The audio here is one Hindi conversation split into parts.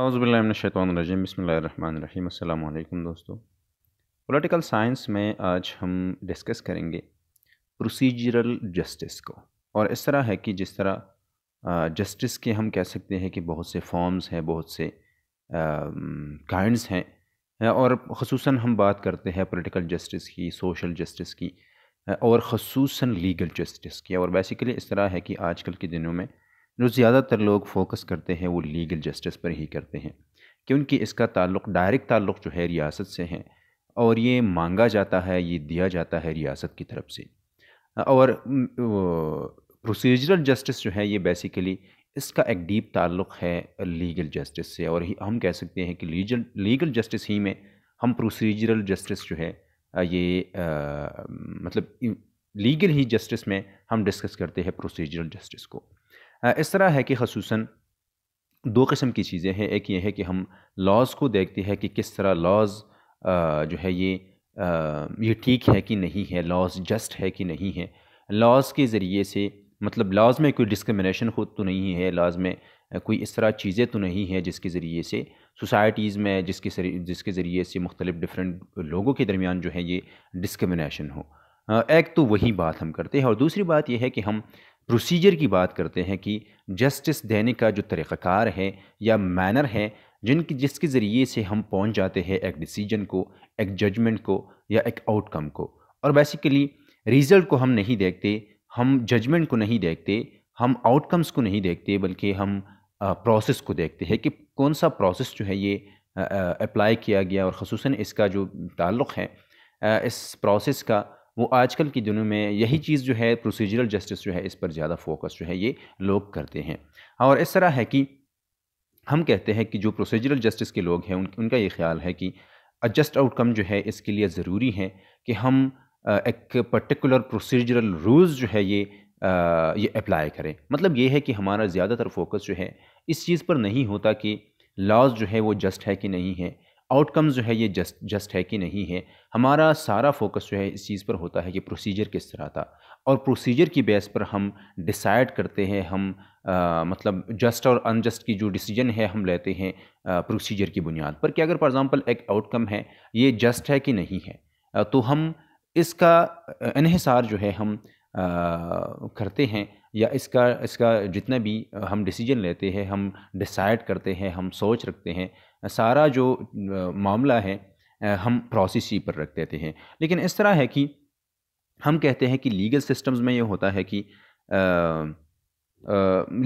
अज़बिल्लाशैतरजीम बसमीम अल्लाम दोस्तों पॉलिटिकल साइंस में आज हम डिस्कस करेंगे प्रोसीजरल जस्टिस को और इस तरह है कि जिस तरह जस्टिस के हम कह सकते हैं कि बहुत से फॉर्म्स हैं बहुत से काइंड्स हैं और खसूस हम बात करते हैं पॉलिटिकल जस्टिस की सोशल जस्टिस की और खसूस लीगल जस्टिस की और बेसिकली इस तरह है कि आजकल के दिनों में जो ज़्यादातर लोग फोकस करते हैं वो लीगल जस्टिस पर ही करते हैं क्योंकि इसका ताल्लुक डायरेक्ट ताल्लुक जो है रियासत से है और ये मांगा जाता है ये दिया जाता है रियासत की तरफ से और प्रोसीजरल जस्टिस जो है ये बेसिकली इसका एक डीप ताल्लुक़ है लीगल जस्टिस से और ही हम कह सकते हैं कि लीगल लीगल जस्टिस ही में हम प्रोसीजरल जस्टिस जो है ये आ, मतलब लीगल ही जस्टिस में हम डिस्कस करते हैं प्रोसीजरल जस्टिस को इस तरह है कि खसूस दो किस्म की चीज़ें हैं एक ये है कि हम लॉज़ को देखते हैं कि किस तरह लॉज़ जो है ये आ, ये ठीक है कि नहीं है लॉज़ जस्ट है कि नहीं है लॉज़ के ज़रिए से मतलब लॉज़ में कोई डिस्क्रमिनेशन खुद तो नहीं है लॉज़ में कोई इस तरह चीज़ें तो नहीं है जिसके ज़रिए से सोसाइटीज़ में जिसके जिसके ज़रिए से मुख्तलिफ़ डिफरेंट लोगों के दरमियान जो है ये डिस्क्रमिनेशन हो एक तो वही बात हम करते हैं और दूसरी बात यह है कि हम प्रोसीजर की बात करते हैं कि जस्टिस देने का जो तरीक़ाकार है या मैनर है जिनकी जिसके ज़रिए से हम पहुंच जाते हैं एक डिसीजन को एक जजमेंट को या एक आउटकम को और बेसिकली रिज़ल्ट को हम नहीं देखते हम जजमेंट को नहीं देखते हम आउटकम्स को नहीं देखते बल्कि हम प्रोसेस को देखते हैं कि कौन सा प्रोसेस जो है ये अप्लाई किया गया और खसूस इसका जो ताल्लुक़ है इस प्रोसेस का वो आजकल की दिनों में यही चीज़ जो है प्रोसीजरल जस्टिस जो है इस पर ज़्यादा फोकस जो है ये लोग करते हैं और इस तरह है कि हम कहते हैं कि जो प्रोसीजरल जस्टिस के लोग हैं उन, उनका ये ख्याल है कि अजस्ट आउटकम जो है इसके लिए ज़रूरी है कि हम एक पर्टिकुलर प्रोसीजरल रूल्स जो है ये ये अप्लाई करें मतलब ये है कि हमारा ज़्यादातर फोकस जो है इस चीज़ पर नहीं होता कि लॉज जो है वो जस्ट है कि नहीं है आउटकम जो है ये जस्ट जस्ट है कि नहीं है हमारा सारा फोकस जो है इस चीज़ पर होता है कि प्रोसीजर किस तरह था और प्रोसीजर की बेस पर हम डिसाइड करते हैं हम आ, मतलब जस्ट और अनजस्ट की जो डिसीजन है हम लेते हैं प्रोसीजर की बुनियाद पर कि अगर फॉर एग्ज़ाम्पल एक आउटकम है ये जस्ट है कि नहीं है आ, तो हम इसका इनहसार जो है हम आ, करते हैं या इसका इसका जितना भी हम डिसीजन लेते हैं हम डिसाइड करते हैं हम सोच रखते हैं सारा जो मामला है हम प्रोसेस ही पर रख देते हैं लेकिन इस तरह है कि हम कहते हैं कि लीगल सिस्टम्स में ये होता है कि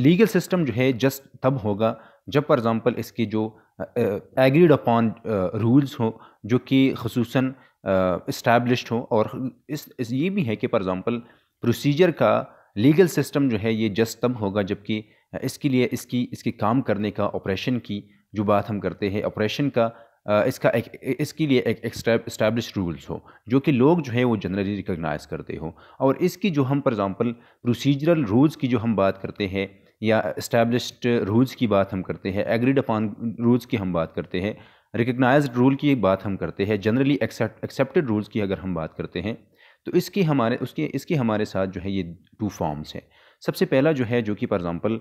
लीगल सिस्टम जो है जस्ट तब होगा जब फॉर एग्ज़ाम्पल इसके जो एग्रीड अपॉन रूल्स हो जो कि खसूस इस्टेब्लिश हो और इस, इस ये भी है कि फॉर एग्ज़ाम्पल प्रोसीजर का लीगल सिस्टम जो है ये जस्ट तब होगा जबकि इसके लिए इसकी इसके काम करने का ऑपरेशन की जो बात हम करते हैं ऑपरेशन का इसका एक इसके लिए एक इस्टेब्लिश रूल्स हो जो कि लोग जो है वो जनरली रिकगनाइज करते हो और इसकी जो हम फॉर एग्ज़ाम्पल प्रोसीजरल रूल्स की जो हम बात करते हैं या इस्टेब्लिश रूल्स की बात हम करते हैं एग्रीड अपॉन रूल्स की हम बात करते हैं रिकगनाइज रूल की बात हम करते हैं जनरली एक्सेप्टेड रूल्स की अगर हम बात करते हैं तो इसकी हमारे उसके इसके हमारे साथ जो है ये टू फॉर्म्स हैं सबसे पहला जो है जो कि फॉर एग्ज़ाम्पल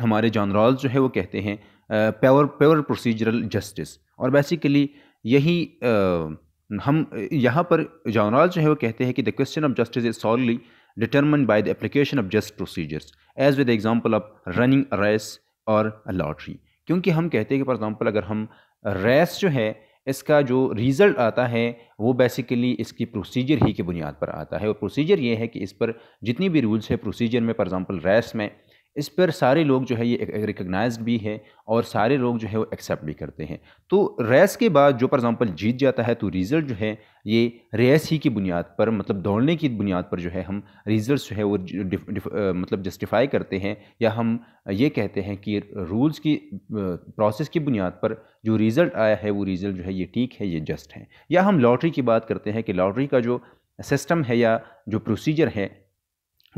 हमारे जानराल जो है वो कहते हैं प्योर प्योर प्रोसीजरल जस्टिस और बेसिकली यही आ, हम यहाँ पर जानराल जो है वो कहते हैं कि the question of justice is solely determined by the application of just procedures as with example of running race और लॉटरी क्योंकि हम कहते हैं कि फॉर एग्ज़ाम्पल अगर हम रेस जो है इसका जो रिज़ल्ट आता है वो बेसिकली इसकी प्रोसीजर ही की बुनियाद पर आता है और प्रोसीजर ये है कि इस पर जितनी भी रूल्स है प्रोसीजर में फॉर एग्ज़ाम्पल रेस में इस पर सारे लोग जो है ये रिकग्नाइज भी है और सारे लोग जो है वो एक्सेप्ट भी करते हैं तो रेस के बाद जो फॉर एग्ज़ाम्पल जीत जाता है तो रिज़ल्ट जो है ये रेस ही की बुनियाद पर मतलब दौड़ने की बुनियाद पर जो है हम रिज़ल्ट जो है वो मतलब जस्टिफाई करते हैं या हम ये कहते हैं कि रूल्स की प्रोसेस की बुनियाद पर जो रिज़ल्ट आया है वो रिज़ल्ट जो है ये ठीक है ये जस्ट है या हम लॉटरी की बात करते हैं कि लॉटरी का जो सिस्टम है या जो प्रोसीजर है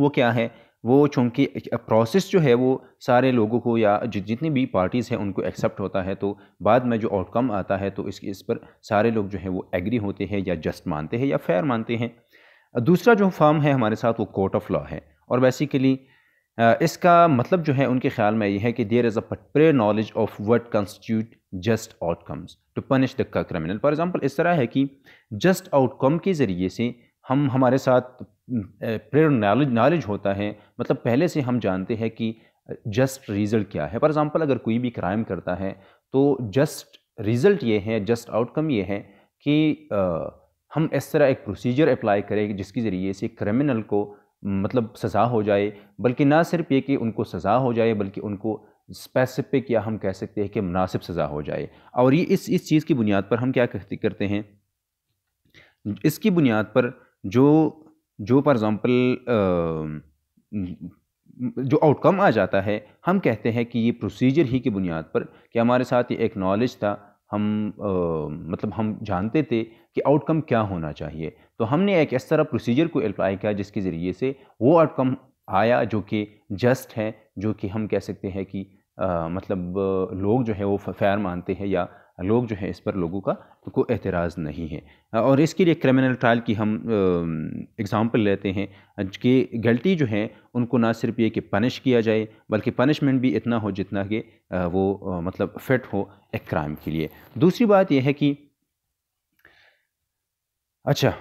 वो क्या है वो चूँकि प्रोसेस जो है वो सारे लोगों को या जितनी भी पार्टीज़ हैं उनको एक्सेप्ट होता है तो बाद में जो आउटकम आता है तो इस इस पर सारे लोग जो है वो एग्री होते हैं या जस्ट मानते हैं या फेयर मानते हैं दूसरा जो फॉर्म है हमारे साथ वो कोर्ट ऑफ लॉ है और बेसिकली इसका मतलब जो है उनके ख्याल में ये है कि there is a particular knowledge of what constitute just outcomes to punish the criminal for example इस तरह है कि जस्ट आउटकम के ज़रिए से हम हमारे साथ प्रेयर नॉलेज नॉलेज होता है मतलब पहले से हम जानते हैं कि जस्ट रिज़ल्ट क्या है फॉर एग्ज़ाम्पल अगर कोई भी क्राइम करता है तो जस्ट रिज़ल्ट ये है जस्ट आउटकम ये है कि आ, हम इस तरह एक प्रोसीजर अप्लाई करें जिसके ज़रिए से क्रिमिनल को मतलब सज़ा हो जाए बल्कि ना सिर्फ ये कि उनको सज़ा हो जाए बल्कि उनको स्पेसिफिक या हम कह सकते हैं कि मुनासिब सज़ा हो जाए और ये इस इस चीज़ की बुनियाद पर हम क्या करते हैं इसकी बुनियाद पर जो जो फॉर एग्ज़ाम्पल जो आउटकम आ जाता है हम कहते हैं कि ये प्रोसीजर ही की बुनियाद पर कि हमारे साथ ये एक नॉलेज था हम आ, मतलब हम जानते थे कि आउटकम क्या होना चाहिए तो हमने एक इस तरह प्रोसीजर को अप्लाई किया जिसके ज़रिए से वो आउटकम आया जो कि जस्ट है जो कि हम कह सकते हैं कि आ, मतलब लोग जो है वो फेयर मानते हैं या लोग जो है इस पर लोगों का को एतराज़ नहीं है और इसके लिए क्रिमिनल ट्रायल की हम एग्ज़ाम्पल लेते हैं कि गलती जो है उनको ना सिर्फ ये कि पनिश किया जाए बल्कि पनिशमेंट भी इतना हो जितना कि वो मतलब फिट हो एक क्राइम के लिए दूसरी बात यह है कि अच्छा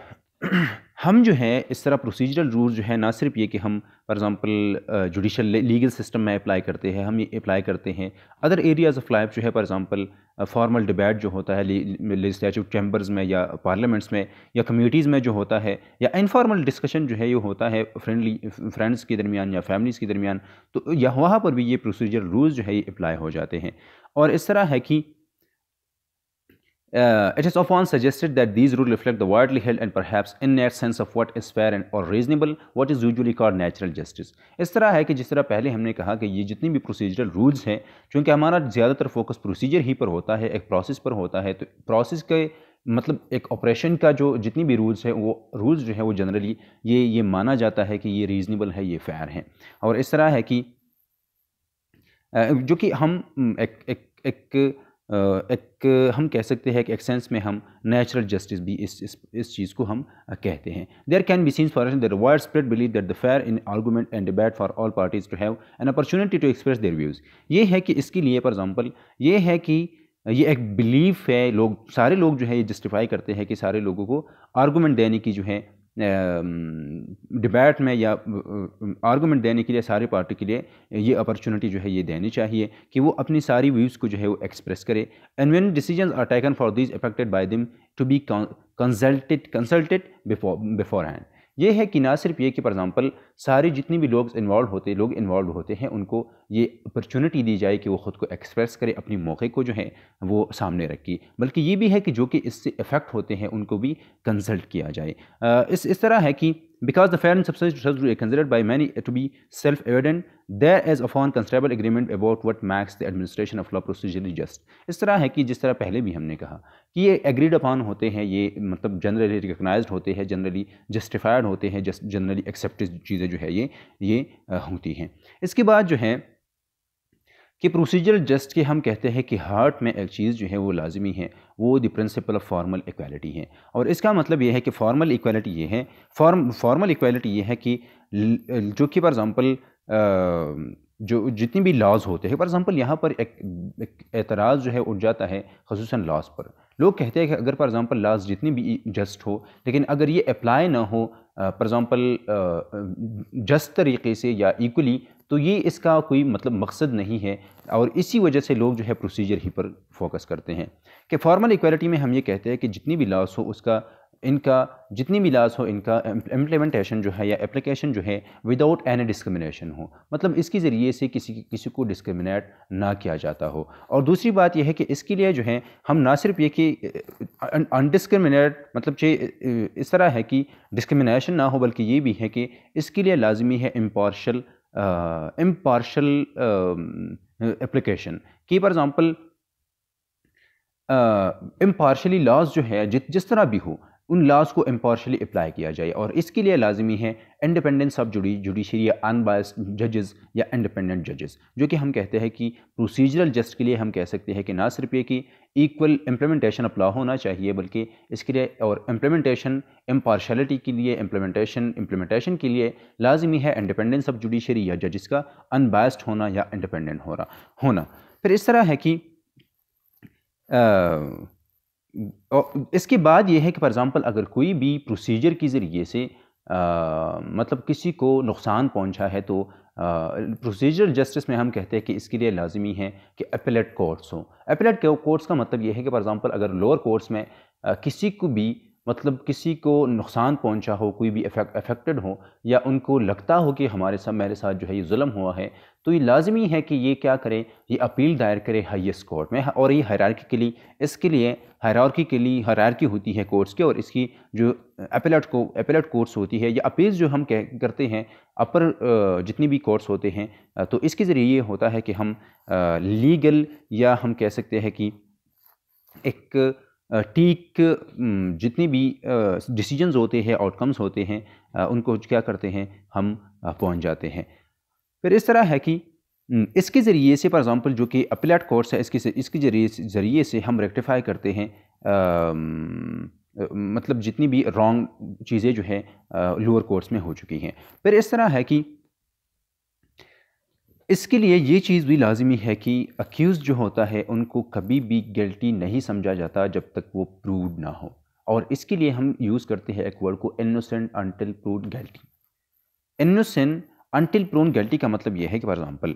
हम जो है इस तरह प्रोसीजरल रूल जो है ना सिर्फ ये कि हम for example judicial legal system में अप्लाई करते हैं हम ये अप्लाई करते हैं अदर एरियाज़ ऑफ लाइफ जो है फॉर एग्ज़ाम्पल फॉर्मल डिबेट जो होता है लेजिस्टिव चैम्बर्स में या पार्लियामेंट्स में या कमेटीज़ में जो होता है या इनफॉर्मल डिस्कशन जो है ये होता है फ्रेंडली फ्रेंड्स के दरमियान या फैमिलीज़ के दरमियान तो या वहाँ पर भी ये प्रोसीजर रूल जो है ये अप्लाई हो जाते हैं और इस तरह है कि Uh, it is often suggested that these rules reflect the widely held and perhaps innate sense of what is fair and or reasonable, what is usually called natural justice. इस तरह है कि जिस तरह पहले हमने कहा कि ये जितनी भी procedural rules हैं चूँकि हमारा ज़्यादातर focus procedure ही पर होता है एक process पर होता है तो process के मतलब एक operation का जो जितनी भी rules हैं वो rules जो है वो generally ये ये माना जाता है कि ये reasonable है ये fair है और इस तरह है कि जो कि हम एक, एक एक एक एक हम कह सकते हैं कि एक सेंस में हम नेचुरल जस्टिस भी इस इस, इस चीज़ को हम कहते हैं there can be seen for their wide spread believe that the fair in argument and debate for all parties to have an opportunity to express their views ये है कि इसके लिए फॉर एग्जाम्पल ये है कि ये एक बिलीफ है लोग सारे लोग जो है ये जस्टिफाई करते हैं कि सारे लोगों को आर्गूमेंट देने की जो है डिबेट में या आर्गूमेंट देने के लिए सारी पार्टी के लिए ये अपॉर्चुनिटी जो है ये देनी चाहिए कि वो अपनी सारी व्यूज़ को जो है वो एक्सप्रेस करे and when decisions are taken for this affected by them to be consulted consulted before beforehand ये है कि ना सिर्फ ये कि फॉर एग्ज़ाम्पल सारे जितने भी लोग इन्वॉल्व होते लोग इन्वॉल्व होते हैं उनको ये अपॉर्चुनिटी दी जाए कि वो ख़ुद को एक्सप्रेस करें अपने मौके को जो है वो सामने रखी बल्कि ये भी है कि जो कि इससे इफ़ेक्ट होते हैं उनको भी कंसल्ट किया जाए इस इस तरह है कि Because the fair and substantial terms is considered by many to be self-evident, there is often considerable agreement about what makes the administration of law procedurally just. इस तरह है कि जिस तरह पहले भी हमने कहा कि ये agreed upon होते हैं ये मतलब generally recognized होते हैं generally justified होते हैं just generally accepted चीज़ें जो है ये ये होती हैं इसके बाद जो है कि प्रोसीजरल जस्ट के हम कहते हैं कि हार्ट में एक चीज़ जो है वो लाजमी है वो the principle of formal equality है और इसका मतलब ये है कि फॉर्मल इक्वालिटी ये है फॉर्म फॉर्मल इक्वालिटी ये है कि जो कि फॉर एग्ज़ाम्पल जो जितनी भी लॉज होते हैं फॉर एग्ज़ाम्पल यहाँ पर एक, एक एतराज़ जो है उठ जाता है खसूस लॉज पर लोग कहते हैं कि अगर फॉर एग्ज़ाम्पल लॉज जितनी भी जस्ट हो लेकिन अगर ये अप्लाई ना हो फॉर एग्ज़ाम्पल जस्ट तरीके से या इक्वली तो ये इसका कोई मतलब मकसद नहीं है और इसी वजह से लोग जो है प्रोसीजर ही पर फोकस करते हैं कि फॉर्मल इक्वलिटी में हम ये कहते हैं कि जितनी भी लॉस हो उसका इनका जितनी भी लाज हो इनका इम्प्लीमेंटेशन जो है या एप्लीकेशन जो है विदाउट एनी डिस्क्रिमिनेशन हो मतलब इसके ज़रिए से किसी किसी को डिस्क्रिमिनेट ना किया जाता हो और दूसरी बात यह है कि इसके लिए जो है हम ना सिर्फ ये कि अनडिस्क्रिमिनेट मतलब इस तरह है कि डिस्क्रिमिनेशन ना हो बल्कि ये भी है कि इसके लिए लाजमी है इम्पार्शल uh, एप्लीकेशन um, की फॉर एग्ज़ाम्पल इम्पार्शली लॉज जो है जित जिस तरह भी हो उन लॉज को एम्पार्शली अप्लाई किया जाए और इसके लिए लाजमी है इंडिपेंडेंट सब जुडी जुडिशरी या अनबायस्ड जजेस या इंडिपेंडेंट जजेस जो कि हम कहते हैं कि प्रोसीजरल जस्ट के लिए हम कह सकते हैं कि ना सिर्फ ये कि इक्वल इम्प्लीमेंटेशन अप्लाई होना चाहिए बल्कि इसके लिए और इम्प्लीमेंटेशन इम्पार्शलिटी के लिए इम्प्लीमेंटेशन इम्प्लीमेंटेशन के लिए लाजमी है इंडिपेंडेंस ऑफ जुडिशरी या जजिस का अनबायस्ड होना या इंडिपेंडेंट हो रहा होना फिर इस तरह है कि आ, इसके बाद ये है कि फॉर एग्ज़ाम्पल अगर कोई भी प्रोसीजर के ज़रिए से आ, मतलब किसी को नुकसान पहुंचा है तो प्रोसीजर जस्टिस में हम कहते हैं कि इसके लिए लाजमी है कि अपेलेट कोर्ट्स हो अपेलेट कोर्ट्स का मतलब ये है कि फॉर एग्ज़ाम्पल अगर लोअर कोर्ट्स में आ, किसी को भी मतलब किसी को नुकसान पहुंचा हो कोई भी अफेक्टेड हो या उनको लगता हो कि हमारे साथ मेरे साथ जो है ये जुल्म हुआ है तो ये लाजमी है कि ये क्या करें ये अपील दायर करे हाइस्ट कोर्ट में और ये हरारकी के लिए इसके लिए हरारकी के लिए हरारकी होती है कोर्ट्स की और इसकी जो अपेलेट को अपेलेट कोर्ट्स होती है या अपील जो हम कह करते हैं अपर जितनी भी कोर्ट्स होते हैं तो इसके ज़रिए ये होता है कि हम लीगल या हम कह सकते हैं कि एक ठीक जितनी भी डिसीजंस होते हैं आउटकम्स होते हैं उनको क्या करते हैं हम पहुंच जाते हैं फिर इस तरह है कि इसके ज़रिए से फॉर एग्ज़ाम्पल जो कि अपलेट कोर्स है इसके इसके जरिए ज़रिए से हम रेक्टिफाई करते हैं आ, मतलब जितनी भी रॉन्ग चीज़ें जो है लोअर कोर्स में हो चुकी हैं फिर इस तरह है कि इसके लिए ये चीज़ भी लाजमी है कि अक्यूज़ जो होता है उनको कभी भी गिल्टी नहीं समझा जाता जब तक वो प्रूव ना हो और इसके लिए हम यूज़ करते हैं एक वर्ड को innocent until proved guilty innocent until proven guilty का मतलब यह है कि फॉर एग्ज़ाम्पल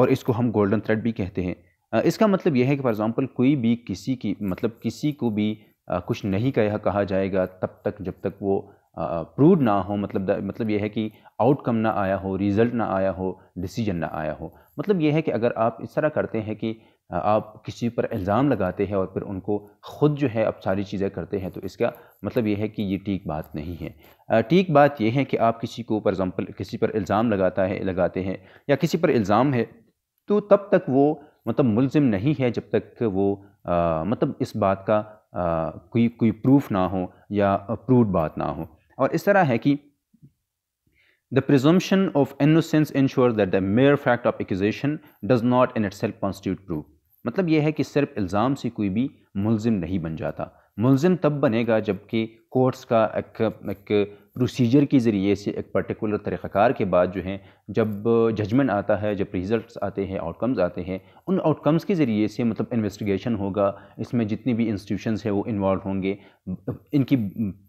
और इसको हम गोल्डन थ्रेड भी कहते हैं इसका मतलब यह है कि फॉर एग्ज़ाम्पल कोई भी किसी की मतलब किसी को भी कुछ नहीं कहा कहा जाएगा तब तक जब तक वो प्रूव ना हो मतलब मतलब यह है कि आउटकम ना आया हो रिज़ल्ट ना आया हो डिसीजन ना आया हो मतलब यह है कि अगर आप इस तरह करते हैं कि आप किसी पर इल्ज़ाम लगाते हैं और फिर उनको ख़ुद जो है आप सारी चीज़ें करते हैं तो इसका मतलब यह है कि ये ठीक बात नहीं है ठीक बात यह है कि आप किसी को फॉर एग्ज़ाम्पल किसी पर इल्ज़ाम लगाता है लगाते हैं या किसी पर इल्ज़ाम है तो तब तक वो मतलब मुलजिम नहीं है जब तक वो आ, मतलब इस बात का आ, कोई कोई प्रूफ ना हो या प्रूव बात ना हो और इस तरह है कि the presumption of innocence ensure that the mere fact of accusation does not in itself constitute proof मतलब यह है कि सिर्फ इल्ज़ाम से कोई भी मुलजिम नहीं बन जाता मुलिम तब बनेगा जबकि कोर्ट्स का एक, एक प्रोसीजर के ज़रिए से एक पर्टिकुलर तरीक़ाकार के बाद जो है जब जजमेंट आता है जब रिज़ल्ट आते हैं आउटकम्स आते हैं उन आउटकम्स के ज़रिए से मतलब इन्वेस्टिगेशन होगा इसमें जितनी भी इंस्टीट्यूशंस है वो इन्वॉल्व होंगे इनकी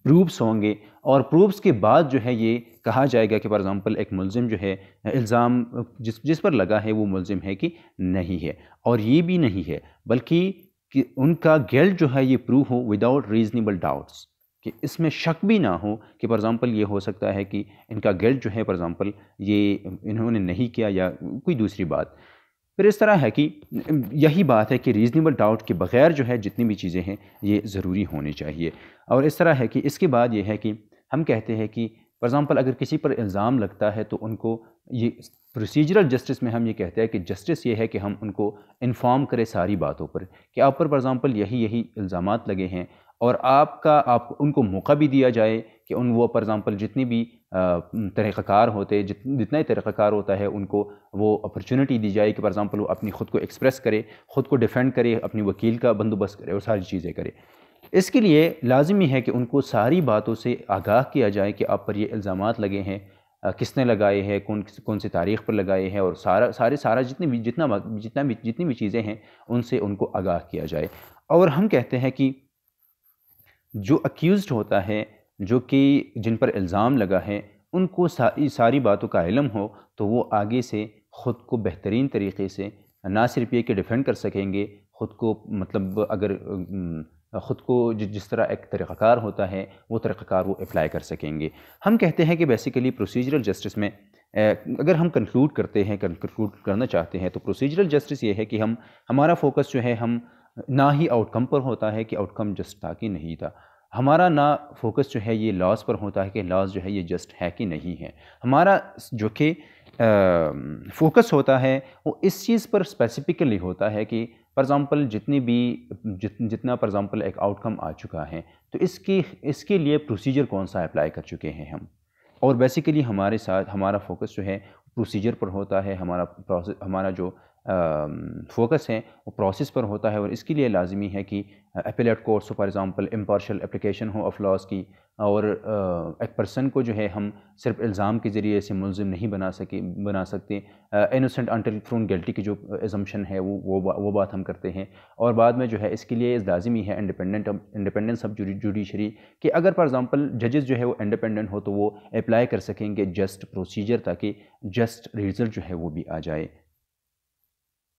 प्रूफ्स होंगे और प्रूफ्स के बाद जो है ये कहा जाएगा कि फॉर एग्ज़ाम्पल एक मुलम जो है इल्ज़ाम जिस जिस पर लगा है वो मुलम है कि नहीं है और ये भी नहीं है बल्कि कि उनका गेल्ट जो है ये प्रूव हो विदाउट रीज़नेबल डाउट्स कि इसमें शक भी ना हो कि फॉर एग्ज़ाम्पल ये हो सकता है कि इनका गिल्ट जो है फॉर एग्ज़ाम्पल ये इन्होंने नहीं किया या कोई दूसरी बात फिर इस तरह है कि यही बात है कि रीज़नेबल डाउट के बग़ैर जो है जितनी भी चीज़ें हैं ये ज़रूरी होनी चाहिए और इस तरह है कि इसके बाद ये है कि हम कहते हैं कि फॉर एग्ज़ाम्पल अगर किसी पर इल्ज़ाम लगता है तो उनको ये प्रोसीजरल जस्टिस में हम ये कहते हैं कि जस्टिस ये है कि हम उनको इन्फॉर्म करें सारी बातों पर कि आप पर फॉर एग्ज़ाम्पल यही यही इल्ज़ाम लगे हैं और आपका आप उनको मौका भी दिया जाए कि उन वो फॉर एग्ज़ाम्पल जितनी भी तरीक़ाकार होते जित जितना ही तरीक़ाकार होता है उनको वो अपॉर्चुनिटी दी जाए कि फॉर एग्ज़ाम्पल वो अपनी ख़ुद को एक्सप्रेस करे ख़ुद को डिफेंड करे अपनी वकील का बंदोबस्त करे और सारी चीज़ें करे इसके लिए लाजमी है कि उनको सारी बातों से आगाह किया जाए कि आप पर ये इल्ज़ाम लगे हैं किसने लगाए हैं कौन कौन सी तारीख पर लगाए हैं और सारा सारे सारा जितने भी जितना जितना भी जितनी भी चीज़ें हैं उनसे उनको आगाह किया जाए और हम कहते हैं कि जो अक्यूज़ होता है जो कि जिन पर इल्ज़ाम लगा है उनको सारी सारी बातों का इलम हो तो वो आगे से ख़ुद को बेहतरीन तरीके से ना सिर्फ ये कि डिफेंड कर सकेंगे ख़ुद को मतलब अगर ख़ुद को जिस तरह एक तरीक़ाकार होता है वो तरीक़ाकार वो अप्लाई कर सकेंगे हम कहते हैं कि बेसिकली प्रोसीजरल जस्टिस में अगर हम कंक्लूड करते हैं कंक्लूड करना चाहते हैं तो प्रोसीजरल जस्टिस ये है कि हम हमारा फोकस जो है हम ना ही आउटकम पर होता है कि आउटकम जस्ट था कि नहीं था हमारा ना फोकस जो है ये लॉस पर होता है कि लॉस जो है ये जस्ट है कि नहीं है हमारा जो कि फोकस होता है वो इस चीज़ पर स्पेसिफ़िकली होता है कि फॉर एग्ज़ाम्पल जितनी भी जित, जितना फॉर एग्ज़ाम्पल एक आउटकम आ चुका है तो इसकी इसके लिए प्रोसीजर कौन सा अप्लाई कर चुके हैं हम और बेसिकली हमारे साथ हमारा फोकस जो है प्रोसीजर पर होता है हमारा प्रोसेस हमारा जो फोकस है वो प्रोसेस पर होता है और इसके लिए लाजमी है कि appellate courts for example impartial application हो ऑफ लॉस की और एक पर्सन को जो है हम सिर्फ इल्ज़ाम के ज़रिए से मुलम नहीं बना सके बना सकते इनोसेंट अनटिल फ्रून गिल्टी की जो एजम्पन है वो वो, वो बात हम करते हैं और बाद में जो है इसके लिए लाजमी है इंडिपेंडेंट इंडिपेंडेंस ऑफ जुडिशरी कि अगर फॉर एग्ज़ाम्पल जजेज जो है वो इंडिपेंडेंट हो तो वो अप्लाई कर सकेंगे जस्ट प्रोसीजर ताकि जस्ट रिज़ल्ट जो है वो भी आ जाए